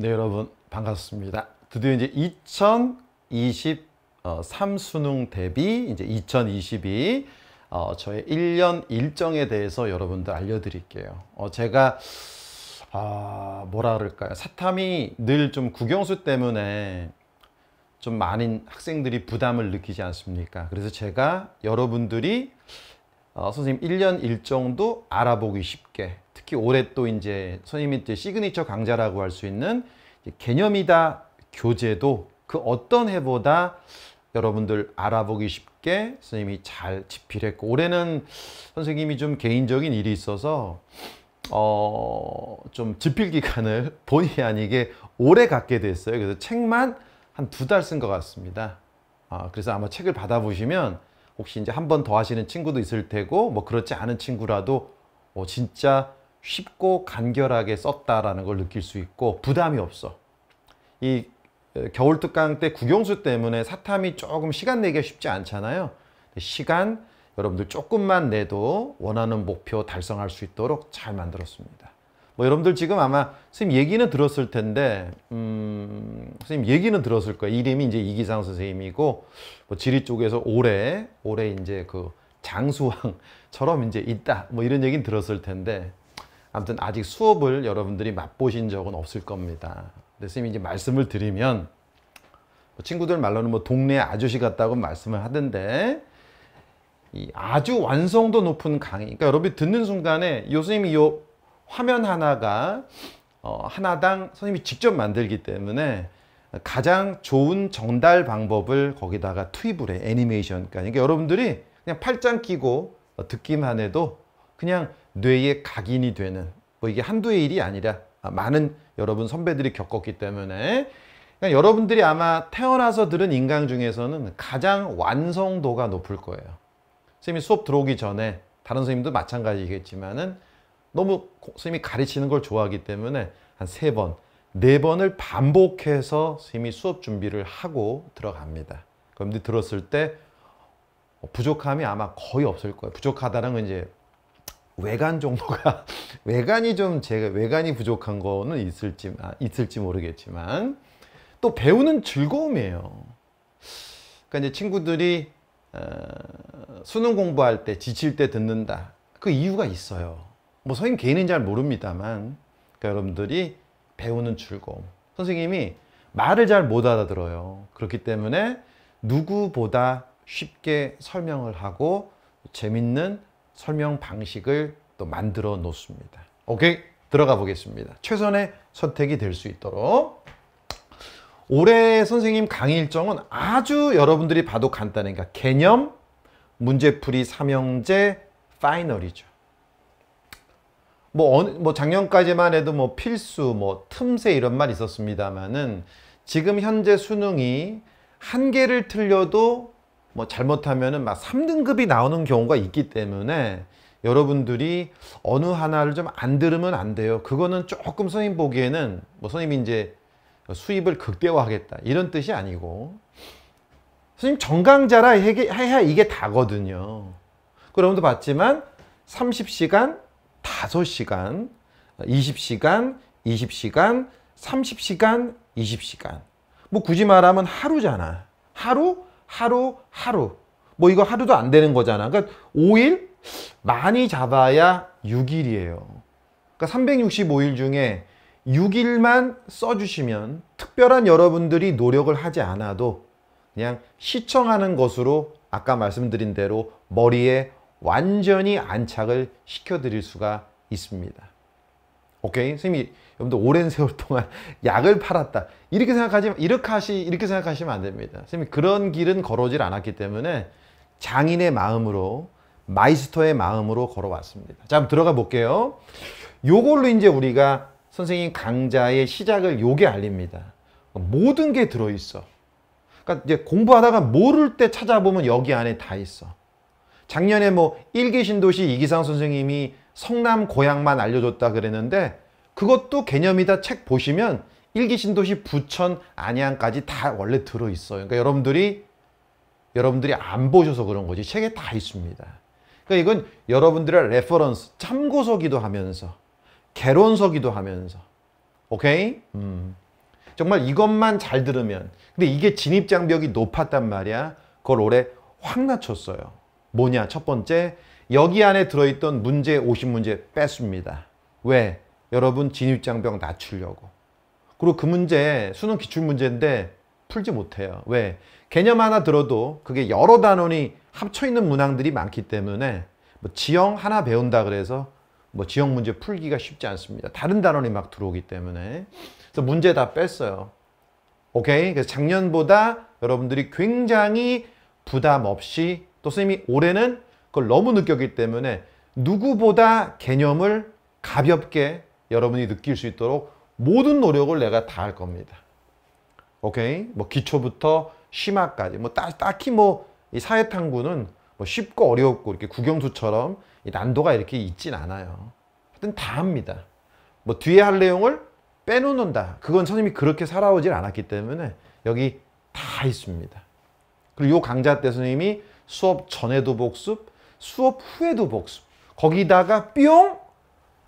네 여러분 반갑습니다. 드디어 이제 2023 수능 어, 대비 이제 2022 어, 저의 1년 일정에 대해서 여러분들 알려드릴게요. 어, 제가 아, 뭐라 그럴까요? 사탐이 늘 좀 국영수 때문에 좀 많은 학생들이 부담을 느끼지 않습니까? 그래서 제가 여러분들이 어, 선생님 1년 일정도 알아보기 쉽게 특히 올해 또 이제 선생님이 이제 시그니처 강좌라고 할 수 있는 개념이다 교재도 그 어떤 해보다 여러분들 알아보기 쉽게 선생님이 잘 집필했고 올해는 선생님이 좀 개인적인 일이 있어서 어, 좀 집필 기간을 본의 아니게 오래 갖게 됐어요. 그래서 책만 한 두 달 쓴 것 같습니다. 아, 그래서 아마 책을 받아보시면 혹시 이제 한 번 더 하시는 친구도 있을 테고 뭐 그렇지 않은 친구라도 어, 진짜 쉽고 간결하게 썼다라는 걸 느낄 수 있고 부담이 없어. 이 겨울 특강 때 국영수 때문에 사탐이 조금 시간 내기가 쉽지 않잖아요. 시간 여러분들 조금만 내도 원하는 목표 달성할 수 있도록 잘 만들었습니다. 뭐 여러분들 지금 아마 선생님 얘기는 들었을 텐데 음, 선생님 얘기는 들었을 거예요. 이름이 이제 이기상 선생님이고 뭐 지리 쪽에서 올해 올해 이제 그 장수왕처럼 이제 있다 뭐 이런 얘기는 들었을 텐데 아무튼 아직 수업을 여러분들이 맛보신 적은 없을 겁니다. 근데 선생님이 이제 말씀을 드리면 뭐 친구들 말로는 뭐 동네 아저씨 같다고 말씀을 하던데 이 아주 완성도 높은 강의 그러니까 여러분이 듣는 순간에 요선생님이 요 화면 하나가 어, 하나당 선생님이 직접 만들기 때문에 가장 좋은 전달 방법을 거기다가 투입을 해 애니메이션까지 그러니까 여러분들이 그냥 팔짱 끼고 어, 듣기만 해도 그냥 뇌에 각인이 되는 뭐 이게 한두의 일이 아니라 많은 여러분 선배들이 겪었기 때문에 그러니까 여러분들이 아마 태어나서 들은 인강 중에서는 가장 완성도가 높을 거예요. 선생님이 수업 들어오기 전에 다른 선생님도 마찬가지겠지만은 너무 스님이 가르치는 걸 좋아하기 때문에 한 세 번, 네 번을 반복해서 스님이 수업 준비를 하고 들어갑니다. 그런데 들었을 때 어, 부족함이 아마 거의 없을 거예요. 부족하다는 건 이제 외관 정도가 외관이 좀 제가 외관이 부족한 거는 있을지 아, 있을지 모르겠지만 또 배우는 즐거움이에요. 그러니까 이제 친구들이 어, 수능 공부할 때 지칠 때 듣는다. 그 이유가 있어요. 뭐 선생님 개인은 잘 모릅니다만 그러니까 여러분들이 배우는 즐거움 선생님이 말을 잘 못 알아들어요 그렇기 때문에 누구보다 쉽게 설명을 하고 재밌는 설명 방식을 또 만들어 놓습니다 오케이 들어가 보겠습니다 최선의 선택이 될 수 있도록 올해 선생님 강의 일정은 아주 여러분들이 봐도 간단해 그러니까 개념, 문제풀이, 삼형제, 파이널이죠 뭐, 어느, 뭐 작년까지만 해도 뭐 필수, 뭐 틈새 이런 말 있었습니다만은 지금 현재 수능이 한 개를 틀려도 뭐 잘못하면은 막 3등급이 나오는 경우가 있기 때문에 여러분들이 어느 하나를 좀 안 들으면 안 돼요. 그거는 조금 선생님 보기에는 뭐 선생님이 이제 수입을 극대화하겠다 이런 뜻이 아니고 선생님 정강자라 해야 이게 다거든요. 그럼도 봤지만 30시간 5 시간 2 0 시간 2 0 시간 3 0 시간 2 0 시간뭐 굳이 말하면 하루잖아. 하루, 하루, 하루. 뭐 이거 하루도 안 되는 거잖아. 그러니까 5일 많이 잡아야 6일이에요. 그러니까 365일 중에 6일만 써주시면 특별한 여러분들이 노력을 하지 않아도 그냥 시청하는 것으로 아까 말씀드린 대로 머리에 완전히 안착을 시켜드릴 수가 있습니다. 오케이? 선생님이 여러분들 오랜 세월 동안 약을 팔았다. 이렇게 생각하지, 이렇게 하시, 이렇게 생각하시면 안 됩니다. 선생님이 그런 길은 걸어오질 않았기 때문에 장인의 마음으로, 마이스터의 마음으로 걸어왔습니다. 자, 한번 들어가 볼게요. 요걸로 이제 우리가 선생님 강좌의 시작을 요게 알립니다. 모든 게 들어있어. 그러니까 이제 공부하다가 모를 때 찾아보면 여기 안에 다 있어. 작년에 뭐 1기 신도시 이기상 선생님이 성남 고향만 알려줬다 그랬는데 그것도 개념이다 책 보시면 일기 신도시 부천 안양까지 다 원래 들어있어요. 그러니까 여러분들이 여러분들이 안 보셔서 그런 거지 책에 다 있습니다. 그러니까 이건 여러분들의 레퍼런스 참고서기도 하면서 개론서기도 하면서 오케이? 음. 정말 이것만 잘 들으면 근데 이게 진입장벽이 높았단 말이야. 그걸 올해 확 낮췄어요. 뭐냐? 첫 번째, 여기 안에 들어있던 문제 50문제 뺐습니다. 왜? 여러분 진입장벽 낮추려고. 그리고 그 문제 수능 기출문제인데 풀지 못해요. 왜? 개념 하나 들어도 그게 여러 단원이 합쳐있는 문항들이 많기 때문에 뭐 지형 하나 배운다 그래서 뭐 지형 문제 풀기가 쉽지 않습니다. 다른 단원이 막 들어오기 때문에. 그래서 문제 다 뺐어요. 오케이? 그래서 작년보다 여러분들이 굉장히 부담 없이 또 선생님이 올해는 그걸 너무 느꼈기 때문에 누구보다 개념을 가볍게 여러분이 느낄 수 있도록 모든 노력을 내가 다 할 겁니다. 오케이? 뭐 기초부터 심화까지 뭐 따, 딱히 뭐 이 사회탐구는 뭐 쉽고 어렵고 이렇게 국영수처럼 난도가 이렇게 있진 않아요. 하여튼 다 합니다. 뭐 뒤에 할 내용을 빼놓는다. 그건 선생님이 그렇게 살아오질 않았기 때문에 여기 다 있습니다. 그리고 요 강좌 때 선생님이 수업 전에도 복습, 수업 후에도 복습. 거기다가 뿅!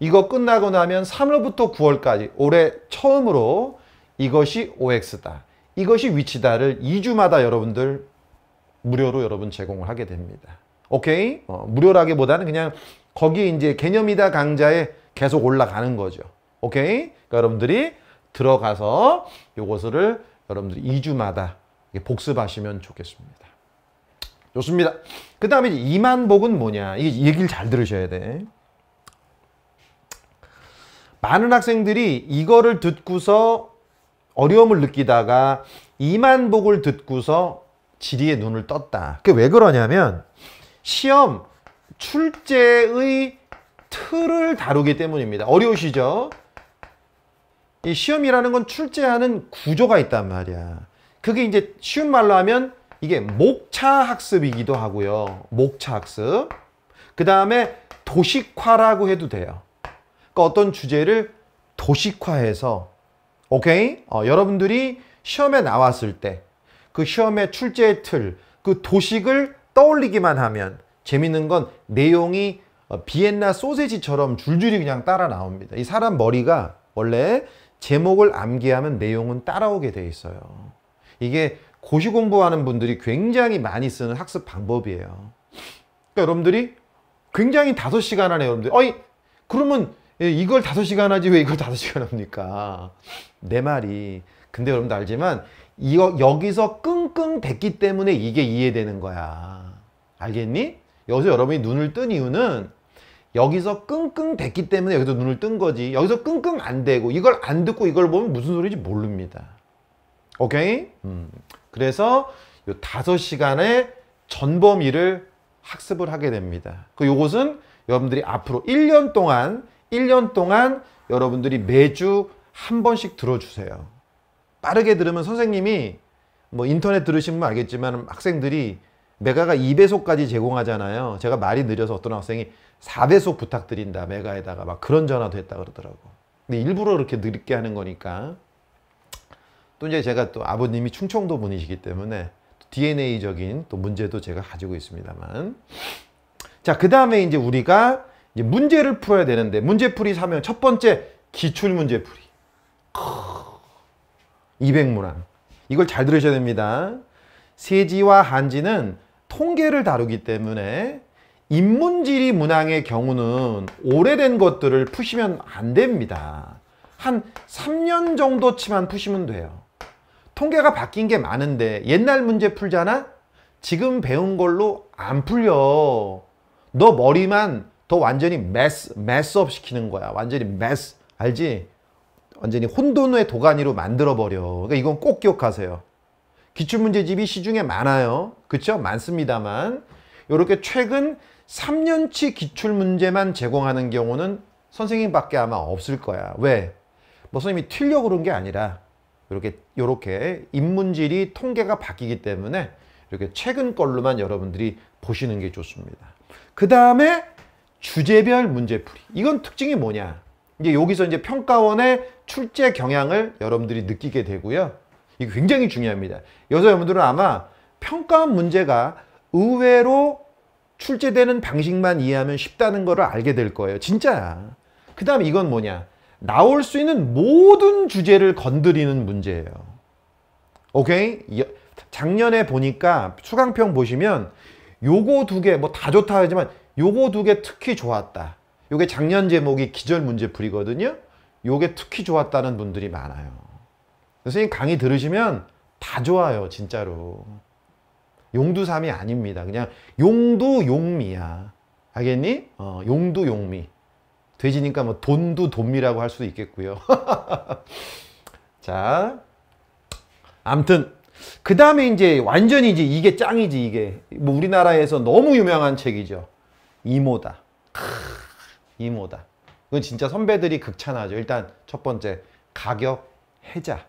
이거 끝나고 나면 3월부터 9월까지 올해 처음으로 이것이 OX다. 이것이 위치다를 2주마다 여러분들 무료로 여러분 제공을 하게 됩니다. 오케이? 어, 무료라기보다는 그냥 거기에 이제 개념이다 강좌에 계속 올라가는 거죠. 오케이? 그러니까 여러분들이 들어가서 요것을 여러분들이 2주마다 복습하시면 좋겠습니다. 좋습니다. 그 다음에 이만복은 뭐냐? 이 얘기를 잘 들으셔야 돼. 많은 학생들이 이거를 듣고서 어려움을 느끼다가 이만복을 듣고서 지리의 눈을 떴다. 그게 왜 그러냐면 시험 출제의 틀을 다루기 때문입니다. 어려우시죠? 이 시험이라는 건 출제하는 구조가 있단 말이야. 그게 이제 쉬운 말로 하면 이게 목차 학습이기도 하고요. 목차 학습. 그 다음에 도식화라고 해도 돼요. 그러니까 어떤 주제를 도식화해서 오케이? 어, 여러분들이 시험에 나왔을 때 그 시험의 출제의 틀, 그 도식을 떠올리기만 하면 재밌는 건 내용이 어, 비엔나 소세지처럼 줄줄이 그냥 따라 나옵니다. 이 사람 머리가 원래 제목을 암기하면 내용은 따라오게 돼 있어요. 이게 고시 공부하는 분들이 굉장히 많이 쓰는 학습 방법이에요. 그러니까 여러분들이 굉장히 5시간 안에 여러분들 어이 그러면 이걸 5시간 하지 왜 이걸 5시간 합니까? 내 말이 근데 여러분도 알지만 이거 여기서 끙끙댔기 때문에 이게 이해되는 거야. 알겠니? 여기서 여러분이 눈을 뜬 이유는 여기서 끙끙댔기 때문에 여기서 눈을 뜬 거지. 여기서 끙끙 안 대고 이걸 안 듣고 이걸 보면 무슨 소리인지 모릅니다. 오케이? 음. 그래서 요다 시간의 전범위를 학습을 하게 됩니다. 그 요것은 여러분들이 앞으로 1년 동안 1년 동안 여러분들이 매주 한 번씩 들어주세요. 빠르게 들으면 선생님이 뭐 인터넷 들으시면 알겠지만 학생들이 메가가 2배속까지 제공하잖아요. 제가 말이 느려서 어떤 학생이 4배속 부탁드린다. 메가에다가 막 그런 전화도 했다 그러더라고. 근데 일부러 이렇게 느리게 하는 거니까. 또 이제 제가 또 아버님이 충청도 분이시기 때문에 DNA적인 또 문제도 제가 가지고 있습니다만 자 그 다음에 이제 우리가 이제 문제를 풀어야 되는데 문제풀이 사면 첫 번째 기출 문제풀이 200문항 이걸 잘 들으셔야 됩니다 세지와 한지는 통계를 다루기 때문에 인문지리 문항의 경우는 오래된 것들을 푸시면 안 됩니다 한 3년 정도치만 푸시면 돼요 통계가 바뀐 게 많은데 옛날 문제 풀잖아? 지금 배운 걸로 안 풀려. 너 머리만 더 완전히 메스, 메스업 시키는 거야. 완전히 메스, 알지? 완전히 혼돈의 도가니로 만들어버려. 그러니까 이건 꼭 기억하세요. 기출문제집이 시중에 많아요. 그쵸? 많습니다만. 이렇게 최근 3년치 기출문제만 제공하는 경우는 선생님밖에 아마 없을 거야. 왜? 뭐 선생님이 틀려 그런 게 아니라 이렇게 이렇게 인문질이 통계가 바뀌기 때문에 이렇게 최근 걸로만 여러분들이 보시는 게 좋습니다. 그 다음에 주제별 문제풀이. 이건 특징이 뭐냐? 이제 여기서 이제 평가원의 출제 경향을 여러분들이 느끼게 되고요. 이게 굉장히 중요합니다. 여기서 여러분들은 아마 평가원 문제가 의외로 출제되는 방식만 이해하면 쉽다는 것을 알게 될 거예요. 진짜야. 그 다음에 이건 뭐냐? 나올 수 있는 모든 주제를 건드리는 문제예요. 오케이? 작년에 보니까 수강평 보시면 요거 두 개 뭐 다 좋다 하지만 요거 두 개 특히 좋았다. 요게 작년 제목이 기절문제풀이거든요. 요게 특히 좋았다는 분들이 많아요. 선생님 강의 들으시면 다 좋아요 진짜로. 용두삼이 아닙니다. 그냥 용두용미야. 알겠니? 어, 용두용미. 돼지니까 뭐 돈도 돈미라고 할 수도 있겠고요. 자, 암튼 그 다음에 이제 완전히 이제 이게 짱이지 이게 뭐 우리나라에서 너무 유명한 책이죠. 이모다. 이모다. 이건 진짜 선배들이 극찬하죠. 일단 첫 번째 가격 해자.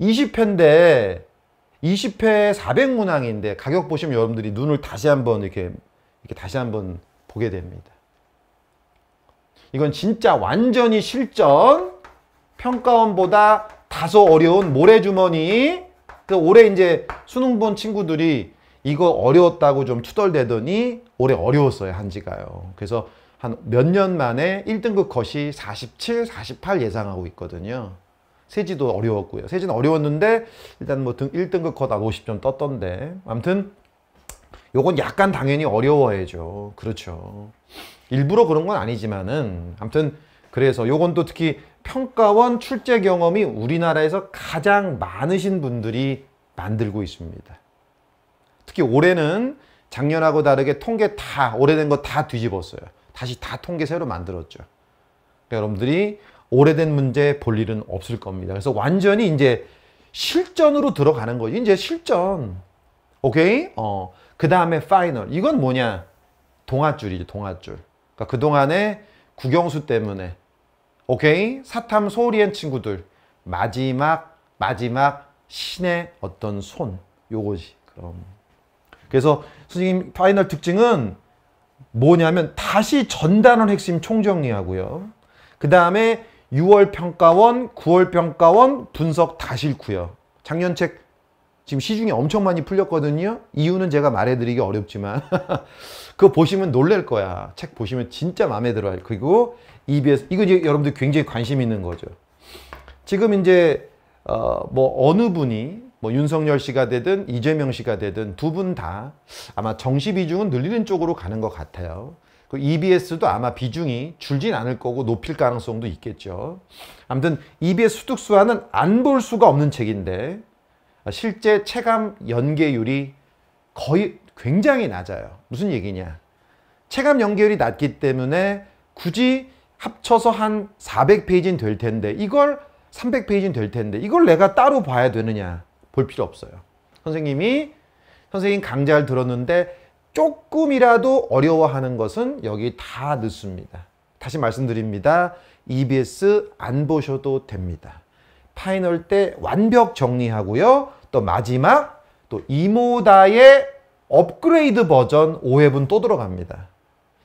20회인데 20회 400문항인데 가격 보시면 여러분들이 눈을 다시 한번 이렇게 이렇게 다시 한번 보게 됩니다. 이건 진짜 완전히 실전 평가원보다 다소 어려운 모래주머니 그 올해 이제 수능 본 친구들이 이거 어려웠다고 좀 투덜대더니 올해 어려웠어요 한지가요 그래서 한 몇 년 만에 1등급 컷이 47, 48 예상하고 있거든요 세지도 어려웠고요 세지는 어려웠는데 일단 뭐 등 1등급 컷한 50점 떴던데 아무튼 요건 약간 당연히 어려워야죠 그렇죠 일부러 그런 건 아니지만은 아무튼 그래서 요건 또 특히 평가원 출제 경험이 우리나라에서 가장 많으신 분들이 만들고 있습니다. 특히 올해는 작년하고 다르게 통계 다 오래된 거 다 뒤집었어요. 다시 다 통계 새로 만들었죠. 그러니까 여러분들이 오래된 문제 볼 일은 없을 겁니다. 그래서 완전히 이제 실전으로 들어가는 거죠 이제 실전. 오케이? 어. 그 다음에 파이널. 이건 뭐냐? 동아줄이죠, 동아줄. 그러니까 그동안에 국영수 때문에 오케이? 사탐 소리엔 친구들 마지막 마지막 신의 어떤 손 요거지 그럼 그래서 선생님 파이널 특징은 뭐냐면 다시 전단원 핵심 총정리하고요 그 다음에 6월 평가원 9월 평가원 분석 다싣 읽고요 작년 책 지금 시중에 엄청 많이 풀렸거든요. 이유는 제가 말해드리기 어렵지만 그거 보시면 놀랄 거야. 책 보시면 진짜 마음에 들어요. 그리고 EBS 이거 이제 여러분들 굉장히 관심 있는 거죠. 지금 이제 어, 뭐 어느 분이 뭐 윤석열 씨가 되든 이재명 씨가 되든 두 분 다 아마 정시 비중은 늘리는 쪽으로 가는 것 같아요. 그 EBS도 아마 비중이 줄진 않을 거고 높일 가능성도 있겠죠. 아무튼 EBS 수득수화는 안 볼 수가 없는 책인데 실제 체감 연계율이 거의 굉장히 낮아요. 무슨 얘기냐. 체감 연계율이 낮기 때문에 굳이 합쳐서 한 400페이지는 될 텐데 이걸 300페이지는 될 텐데 이걸 내가 따로 봐야 되느냐. 볼 필요 없어요. 선생님이 선생님 강좌를 들었는데 조금이라도 어려워하는 것은 여기 다 넣습니다. 다시 말씀드립니다. EBS 안 보셔도 됩니다. 파이널 때 완벽 정리하고요. 또 마지막 또 이모다의 업그레이드 버전 5회분 또 들어갑니다.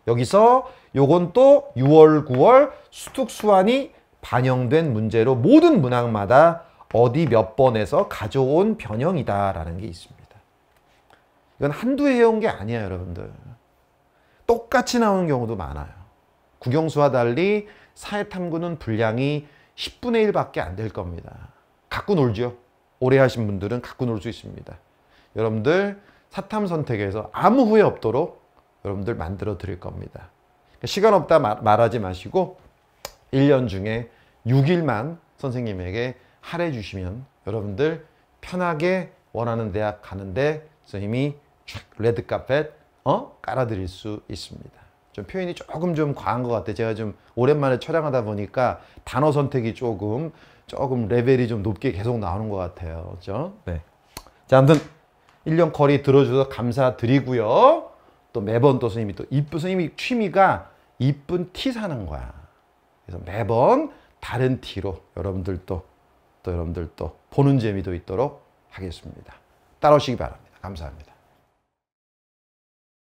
여기서 요건 또 6월, 9월 수특수환이 반영된 문제로 모든 문항마다 어디 몇 번에서 가져온 변형이다라는 게 있습니다. 이건 한두 해 온 게 아니야 여러분들. 똑같이 나오는 경우도 많아요. 국영수와 달리 사회탐구는 분량이 10분의 1밖에 안 될 겁니다. 갖고 놀죠. 오래 하신 분들은 갖고 놀 수 있습니다. 여러분들 사탐 선택에서 아무 후회 없도록 여러분들 만들어 드릴 겁니다. 그러니까 시간 없다 말하지 마시고 1년 중에 6일만 선생님에게 할애 주시면 여러분들 편하게 원하는 대학 가는데 선생님이 레드 카펫 어? 깔아드릴 수 있습니다. 좀 표현이 조금 좀 과한 것 같아요. 제가 좀 오랜만에 촬영하다 보니까 단어 선택이 조금 조금 레벨이 좀 높게 계속 나오는 것 같아요. 그죠 네. 자, 아무튼 1년 거리 들어주셔서 감사드리고요. 또 매번 또 스님이 또 이쁜 스님이 취미가 이쁜 티 사는 거야. 그래서 매번 다른 티로 여러분들 또, 또 여러분들 또 보는 재미도 있도록 하겠습니다. 따라오시기 바랍니다. 감사합니다.